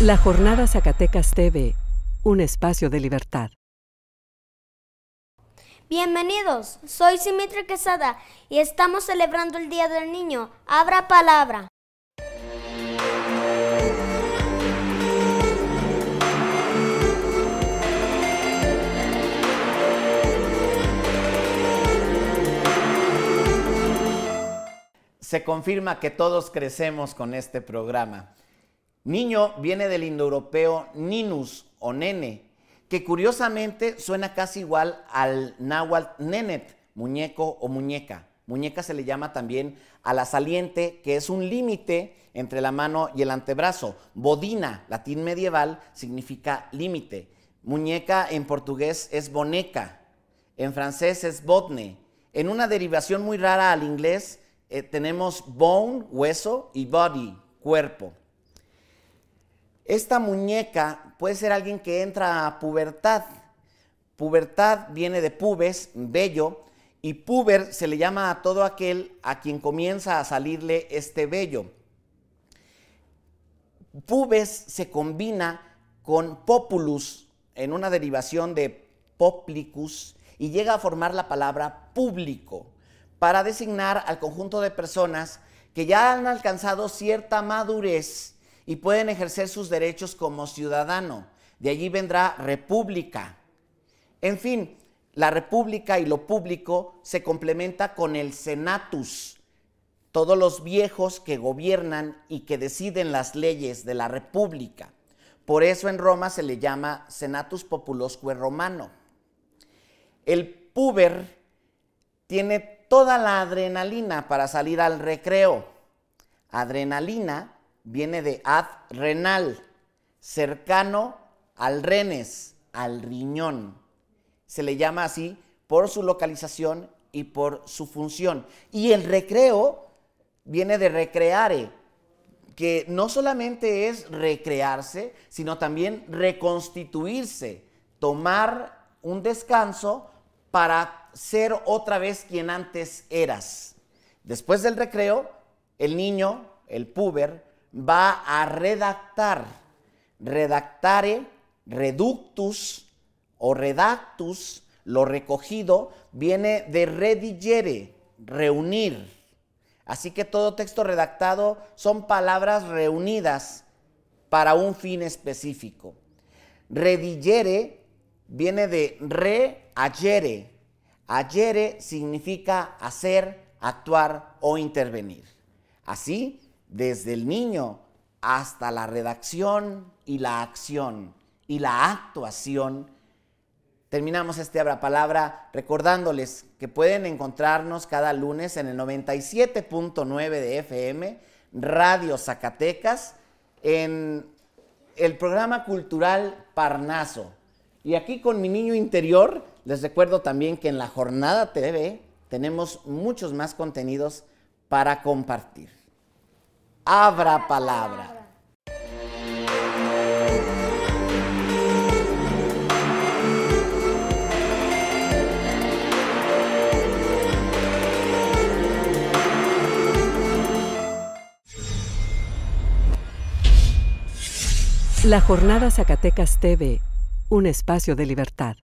La Jornada Zacatecas TV, un espacio de libertad. Bienvenidos, soy Simitri Quesada y estamos celebrando el Día del Niño. Abra palabra. Se confirma que todos crecemos con este programa. Niño viene del indoeuropeo ninus o nene, que curiosamente suena casi igual al náhuatl nenet, muñeco o muñeca. Muñeca se le llama también a la saliente, que es un límite entre la mano y el antebrazo. Bodina, latín medieval, significa límite. Muñeca en portugués es boneca, en francés es botne. En una derivación muy rara al inglés eh, tenemos bone, hueso, y body, cuerpo. Esta muñeca puede ser alguien que entra a pubertad. Pubertad viene de pubes, bello, y puber se le llama a todo aquel a quien comienza a salirle este vello. Pubes se combina con populus en una derivación de poplicus y llega a formar la palabra público para designar al conjunto de personas que ya han alcanzado cierta madurez y pueden ejercer sus derechos como ciudadano. De allí vendrá república. En fin, la república y lo público se complementa con el senatus. Todos los viejos que gobiernan y que deciden las leyes de la república. Por eso en Roma se le llama senatus populosque romano. El puber tiene toda la adrenalina para salir al recreo. Adrenalina viene de ad renal, cercano al renes, al riñón. Se le llama así por su localización y por su función. Y el recreo viene de recreare, que no solamente es recrearse, sino también reconstituirse, tomar un descanso para ser otra vez quien antes eras. Después del recreo, el niño, el puber, va a redactar, redactare, reductus o redactus, lo recogido, viene de redigere, reunir. Así que todo texto redactado son palabras reunidas para un fin específico. Redigere viene de re ayere. Ayere significa hacer, actuar o intervenir. Así, desde el niño hasta la redacción y la acción y la actuación. Terminamos este Abra Palabra recordándoles que pueden encontrarnos cada lunes en el 97.9 de FM, Radio Zacatecas, en el programa cultural Parnaso. Y aquí con mi niño interior, les recuerdo también que en la Jornada TV tenemos muchos más contenidos para compartir. Abra palabra. La Jornada Zacatecas TV, un espacio de libertad.